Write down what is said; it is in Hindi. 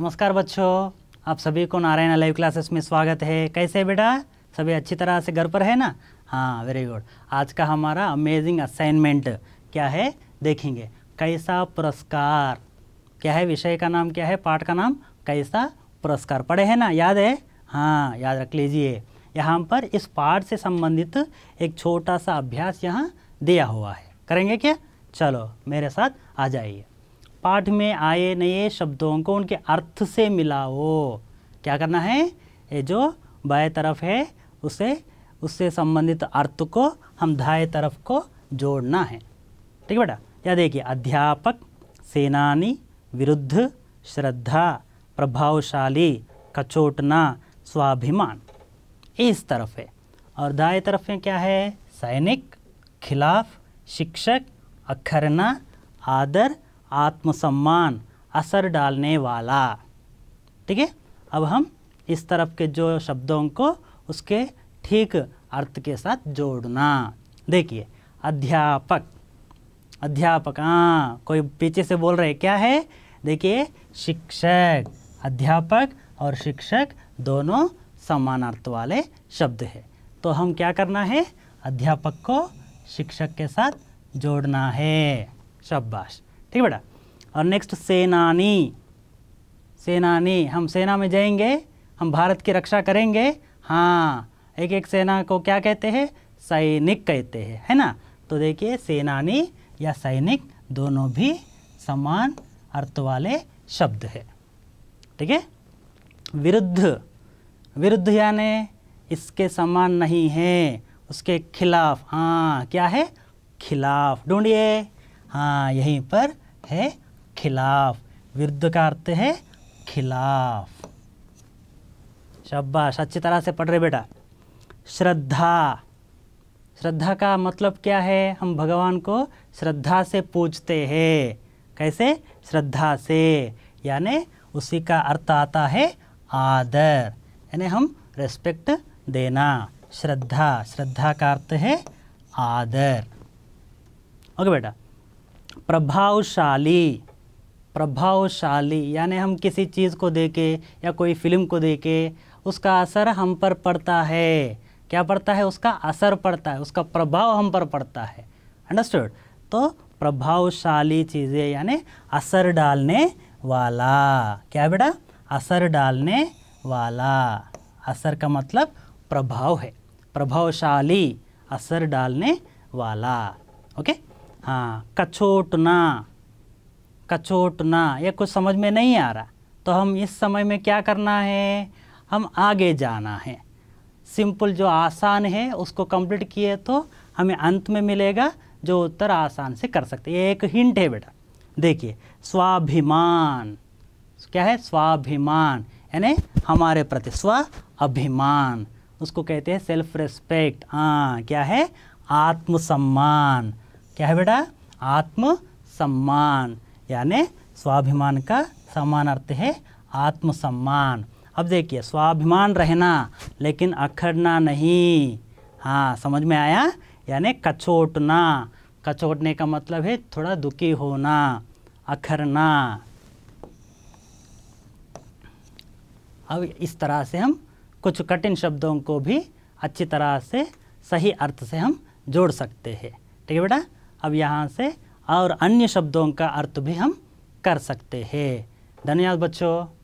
नमस्कार बच्चों आप सभी को नारायण लाइव क्लासेस में स्वागत है कैसे बेटा सभी अच्छी तरह से घर पर है ना हाँ वेरी गुड आज का हमारा अमेजिंग असाइनमेंट क्या है देखेंगे कैसा पुरस्कार क्या है विषय का नाम क्या है पाठ का नाम कैसा पुरस्कार पढ़े है ना याद है हाँ याद रख लीजिए यहाँ पर इस पाठ से संबंधित एक छोटा सा अभ्यास यहाँ दिया हुआ है करेंगे क्या चलो मेरे साथ आ जाइए पाठ में आए नए शब्दों को उनके अर्थ से मिलाओ क्या करना है ये जो बाएं तरफ है उसे उससे संबंधित अर्थ को हम दाएं तरफ को जोड़ना है ठीक है बेटा या देखिए अध्यापक सेनानी विरुद्ध श्रद्धा प्रभावशाली कचोटना स्वाभिमान इस तरफ है और दाएं तरफ में क्या है सैनिक खिलाफ शिक्षक अखरना आदर आत्मसम्मान असर डालने वाला ठीक है अब हम इस तरफ के जो शब्दों को उसके ठीक अर्थ के साथ जोड़ना देखिए अध्यापक अध्यापक हाँ कोई पीछे से बोल रहे क्या है देखिए शिक्षक अध्यापक और शिक्षक दोनों समान अर्थ वाले शब्द है तो हम क्या करना है अध्यापक को शिक्षक के साथ जोड़ना है शब्बाश ठीक है बेटा और नेक्स्ट सेनानी सेनानी हम सेना में जाएंगे हम भारत की रक्षा करेंगे हाँ एक एक सेना को क्या कहते हैं सैनिक कहते हैं है ना तो देखिए सेनानी या सैनिक दोनों भी समान अर्थ वाले शब्द है ठीक है विरुद्ध विरुद्ध यानी इसके समान नहीं है उसके खिलाफ हाँ क्या है खिलाफ ढूंढिए हाँ यहीं पर है खिलाफ विरुद्ध का अर्थ है खिलाफ शब्बाश अच्छी तरह से पढ़ रहे बेटा श्रद्धा श्रद्धा का मतलब क्या है हम भगवान को श्रद्धा से पूजते हैं कैसे श्रद्धा से यानी उसी का अर्थ आता है आदर यानी हम रेस्पेक्ट देना श्रद्धा श्रद्धा का अर्थ है आदर ओके बेटा प्रभावशाली प्रभावशाली यानी हम किसी चीज़ को देखें या कोई फिल्म को देखें उसका असर हम पर पड़ता है क्या पड़ता है उसका असर पड़ता है उसका प्रभाव हम पर पड़ता है अंडरस्टूड तो प्रभावशाली चीज़ें यानी असर डालने वाला क्या बेटा असर डालने वाला असर का मतलब प्रभाव है प्रभावशाली असर डालने वाला ओके हाँ कछोट ना कछोट ना ये कुछ समझ में नहीं आ रहा तो हम इस समय में क्या करना है हम आगे जाना है सिंपल जो आसान है उसको कंप्लीट किए तो हमें अंत में मिलेगा जो उत्तर आसान से कर सकते एक हिंट है बेटा देखिए स्वाभिमान क्या है स्वाभिमान यानी हमारे प्रति स्व अभिमान उसको कहते हैं सेल्फ रिस्पेक्ट हाँ क्या है आत्मसम्मान क्या है बेटा आत्म सम्मान यानी स्वाभिमान का समान अर्थ है आत्म सम्मान अब देखिए स्वाभिमान रहना लेकिन अखड़ना नहीं हाँ समझ में आया यानी कचोटना कचोटने का मतलब है थोड़ा दुखी होना अखरना अब इस तरह से हम कुछ कठिन शब्दों को भी अच्छी तरह से सही अर्थ से हम जोड़ सकते हैं ठीक है बेटा अब यहाँ से और अन्य शब्दों का अर्थ भी हम कर सकते हैं धन्यवाद बच्चों